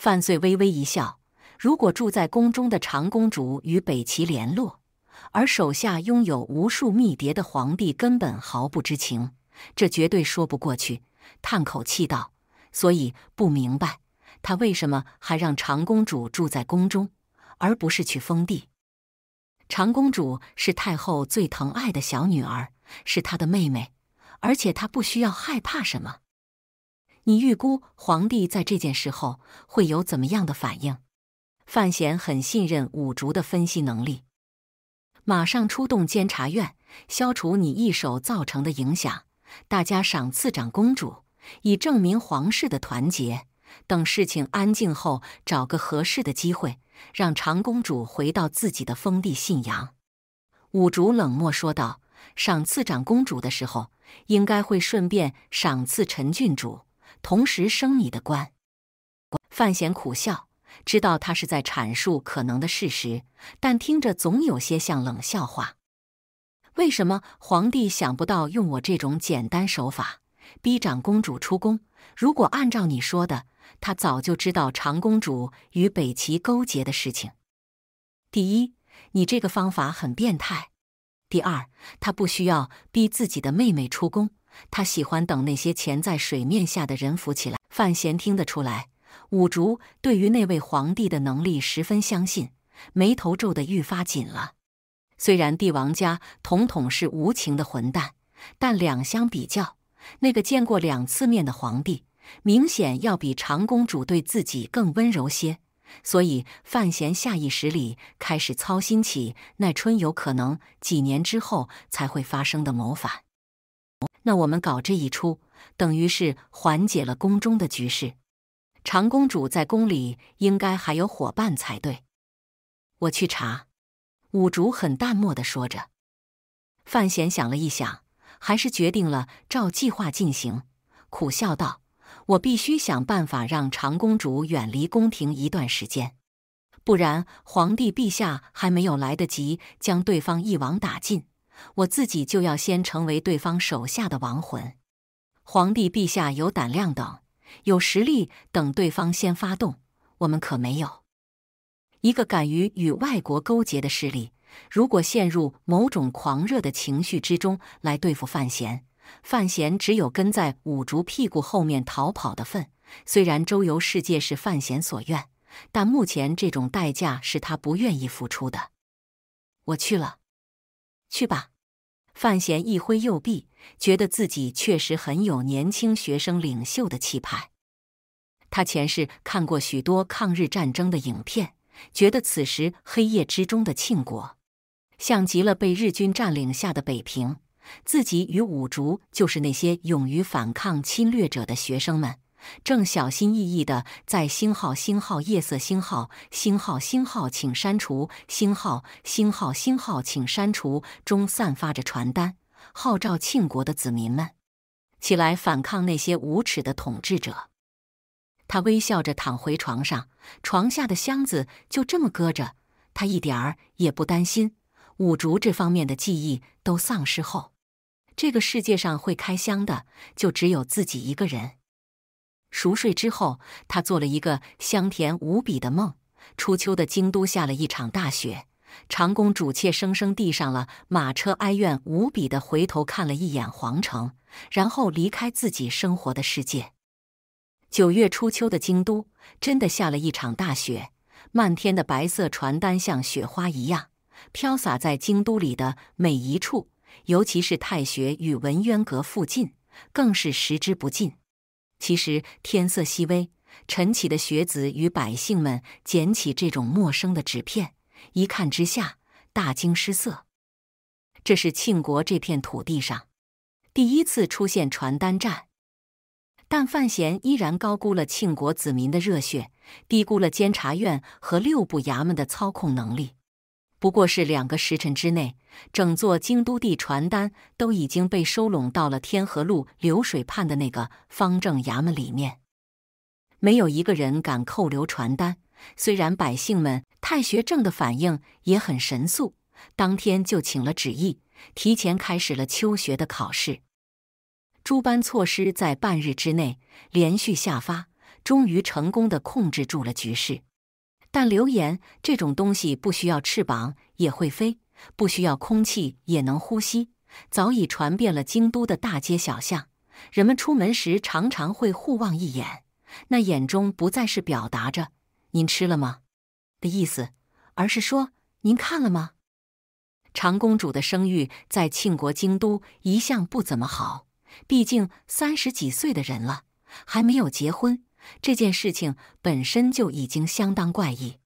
范岁微微一笑，如果住在宫中的长公主与北齐联络，而手下拥有无数密谍的皇帝根本毫不知情，这绝对说不过去。叹口气道：“所以不明白，他为什么还让长公主住在宫中，而不是去封地？长公主是太后最疼爱的小女儿，是她的妹妹，而且她不需要害怕什么。”你预估皇帝在这件事后会有怎么样的反应？范闲很信任五竹的分析能力，马上出动监察院，消除你一手造成的影响。大家赏赐长公主，以证明皇室的团结。等事情安静后，找个合适的机会，让长公主回到自己的封地信阳。五竹冷漠说道：“赏赐长公主的时候，应该会顺便赏赐陈郡主。”同时升你的官，范闲苦笑，知道他是在阐述可能的事实，但听着总有些像冷笑话。为什么皇帝想不到用我这种简单手法逼长公主出宫？如果按照你说的，他早就知道长公主与北齐勾结的事情。第一，你这个方法很变态；第二，他不需要逼自己的妹妹出宫。他喜欢等那些潜在水面下的人浮起来。范闲听得出来，五竹对于那位皇帝的能力十分相信，眉头皱得愈发紧了。虽然帝王家统统是无情的混蛋，但两相比较，那个见过两次面的皇帝，明显要比长公主对自己更温柔些。所以，范闲下意识里开始操心起那春有可能几年之后才会发生的谋反。那我们搞这一出，等于是缓解了宫中的局势。长公主在宫里应该还有伙伴才对。我去查。”五竹很淡漠的说着。范闲想了一想，还是决定了照计划进行，苦笑道：“我必须想办法让长公主远离宫廷一段时间，不然皇帝陛下还没有来得及将对方一网打尽。”我自己就要先成为对方手下的亡魂。皇帝陛下有胆量等，有实力等对方先发动，我们可没有。一个敢于与外国勾结的势力，如果陷入某种狂热的情绪之中来对付范闲，范闲只有跟在五竹屁股后面逃跑的份。虽然周游世界是范闲所愿，但目前这种代价是他不愿意付出的。我去了，去吧。范闲一挥右臂，觉得自己确实很有年轻学生领袖的气派。他前世看过许多抗日战争的影片，觉得此时黑夜之中的庆国，像极了被日军占领下的北平。自己与五竹就是那些勇于反抗侵略者的学生们。正小心翼翼的在星号星号夜色星号星号星号请删除星号星号星号请删除中散发着传单，号召庆国的子民们起来反抗那些无耻的统治者。他微笑着躺回床上，床下的箱子就这么搁着，他一点儿也不担心五竹这方面的记忆都丧失后，这个世界上会开箱的就只有自己一个人。熟睡之后，他做了一个香甜无比的梦。初秋的京都下了一场大雪，长公主妾生生地上了马车，哀怨无比的回头看了一眼皇城，然后离开自己生活的世界。九月初秋的京都真的下了一场大雪，漫天的白色传单像雪花一样飘洒在京都里的每一处，尤其是太学与文渊阁附近，更是食之不尽。其实天色熹微，晨起的学子与百姓们捡起这种陌生的纸片，一看之下大惊失色。这是庆国这片土地上第一次出现传单战，但范闲依然高估了庆国子民的热血，低估了监察院和六部衙门的操控能力。不过是两个时辰之内，整座京都地传单都已经被收拢到了天河路流水畔的那个方正衙门里面，没有一个人敢扣留传单。虽然百姓们太学正的反应也很神速，当天就请了旨意，提前开始了秋学的考试。诸般措施在半日之内连续下发，终于成功的控制住了局势。但流言这种东西不需要翅膀也会飞，不需要空气也能呼吸，早已传遍了京都的大街小巷。人们出门时常常会互望一眼，那眼中不再是表达着“您吃了吗”的意思，而是说“您看了吗”。长公主的声誉在庆国京都一向不怎么好，毕竟三十几岁的人了，还没有结婚。这件事情本身就已经相当怪异，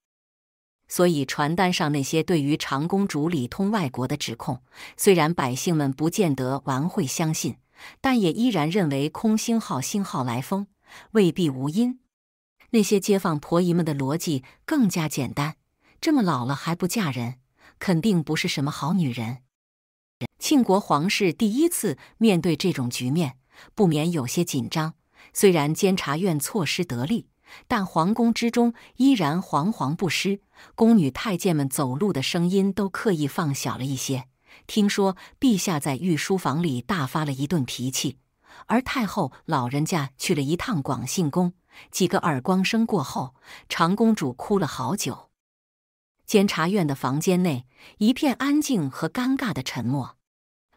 所以传单上那些对于长公主里通外国的指控，虽然百姓们不见得完会相信，但也依然认为空星号星号来风未必无因。那些街坊婆姨们的逻辑更加简单：这么老了还不嫁人，肯定不是什么好女人。庆国皇室第一次面对这种局面，不免有些紧张。虽然监察院措施得力，但皇宫之中依然惶惶不施。宫女太监们走路的声音都刻意放小了一些。听说陛下在御书房里大发了一顿脾气，而太后老人家去了一趟广信宫，几个耳光声过后，长公主哭了好久。监察院的房间内一片安静和尴尬的沉默。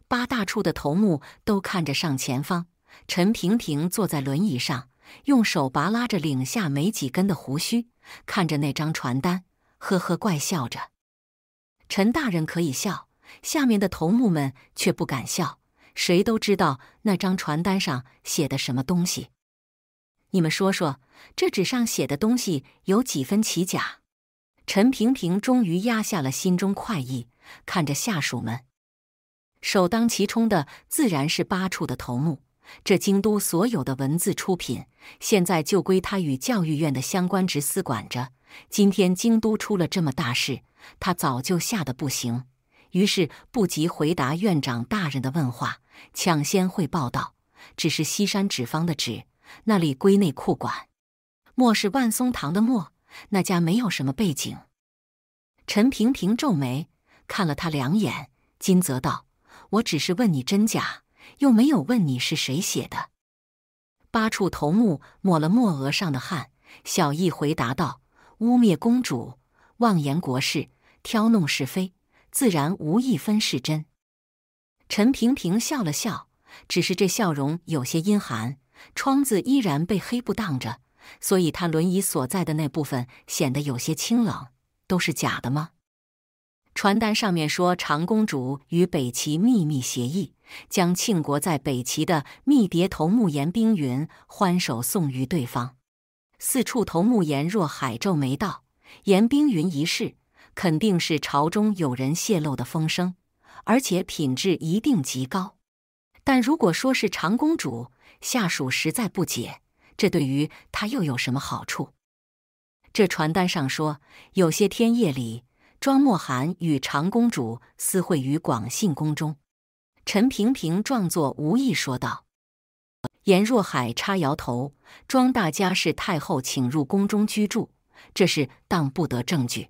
八大处的头目都看着上前方。陈平平坐在轮椅上，用手拔拉着领下没几根的胡须，看着那张传单，呵呵怪笑着。陈大人可以笑，下面的头目们却不敢笑。谁都知道那张传单上写的什么东西。你们说说，这纸上写的东西有几分其假？陈平平终于压下了心中快意，看着下属们。首当其冲的自然是八处的头目。这京都所有的文字出品，现在就归他与教育院的相关职司管着。今天京都出了这么大事，他早就吓得不行，于是不及回答院长大人的问话，抢先汇报道：“只是西山纸坊的纸，那里归内库管；墨是万松堂的墨，那家没有什么背景。”陈平平皱眉看了他两眼，金泽道：“我只是问你真假。”又没有问你是谁写的。八处头目抹了抹额上的汗，小易回答道：“污蔑公主，妄言国事，挑弄是非，自然无一分是真。”陈平平笑了笑，只是这笑容有些阴寒。窗子依然被黑布挡着，所以他轮椅所在的那部分显得有些清冷。都是假的吗？传单上面说，长公主与北齐秘密协议。将庆国在北齐的密谍头目严冰云欢手送于对方。四处头目言若海皱眉道：“严冰云一事，肯定是朝中有人泄露的风声，而且品质一定极高。但如果说是长公主下属，实在不解，这对于他又有什么好处？”这传单上说，有些天夜里，庄墨寒与长公主私会于广信宫中。陈平平装作无意说道：“颜若海，插摇头，庄大家是太后，请入宫中居住，这是当不得证据。”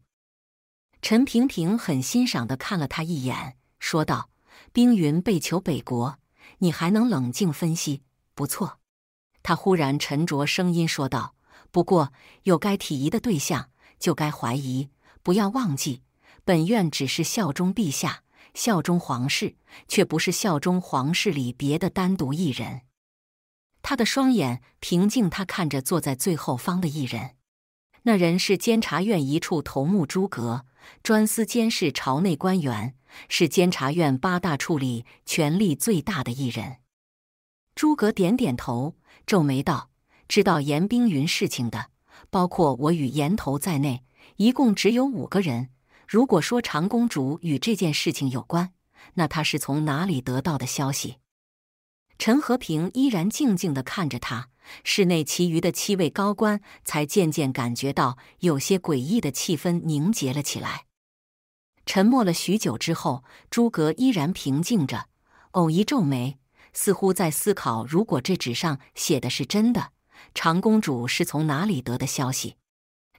陈平平很欣赏的看了他一眼，说道：“冰云被囚北国，你还能冷静分析，不错。”他忽然沉着声音说道：“不过有该体疑的对象，就该怀疑，不要忘记，本院只是效忠陛下。”效忠皇室，却不是效忠皇室里别的单独一人。他的双眼平静，他看着坐在最后方的一人。那人是监察院一处头目诸葛，专司监视朝内官员，是监察院八大处里权力最大的一人。诸葛点点头，皱眉道：“知道严冰云事情的，包括我与严头在内，一共只有五个人。”如果说长公主与这件事情有关，那她是从哪里得到的消息？陈和平依然静静的看着他，室内其余的七位高官才渐渐感觉到有些诡异的气氛凝结了起来。沉默了许久之后，诸葛依然平静着，偶一皱眉，似乎在思考：如果这纸上写的是真的，长公主是从哪里得的消息？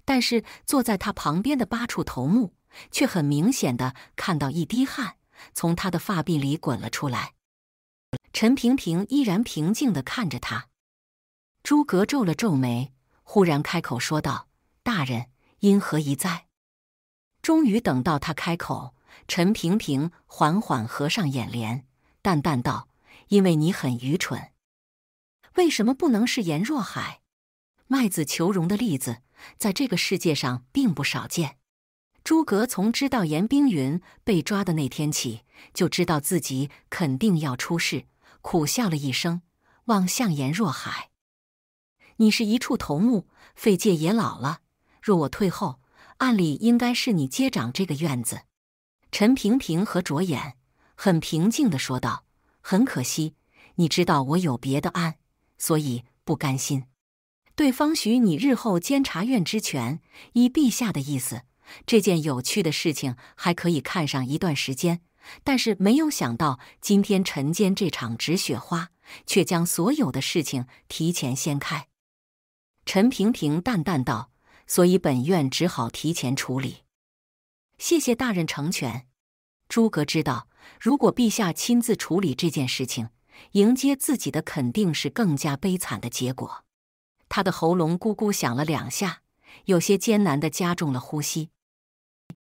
但是坐在他旁边的八处头目。却很明显的看到一滴汗从他的发鬓里滚了出来。陈平平依然平静的看着他，诸葛皱了皱眉，忽然开口说道：“大人因何一哉？”终于等到他开口，陈平平缓缓合上眼帘，淡淡道：“因为你很愚蠢。为什么不能是颜若海卖子求荣的例子？在这个世界上并不少见。”诸葛从知道严冰云被抓的那天起，就知道自己肯定要出事，苦笑了一声，望向严若海：“你是一处头目，费介也老了，若我退后，按理应该是你接掌这个院子。”陈平平和卓衍很平静地说道：“很可惜，你知道我有别的案，所以不甘心。对方许你日后监察院之权，依陛下的意思。”这件有趣的事情还可以看上一段时间，但是没有想到今天晨间这场止雪花，却将所有的事情提前掀开。陈平平淡淡道：“所以本院只好提前处理。谢谢大人成全。”诸葛知道，如果陛下亲自处理这件事情，迎接自己的肯定是更加悲惨的结果。他的喉咙咕咕响了两下，有些艰难地加重了呼吸。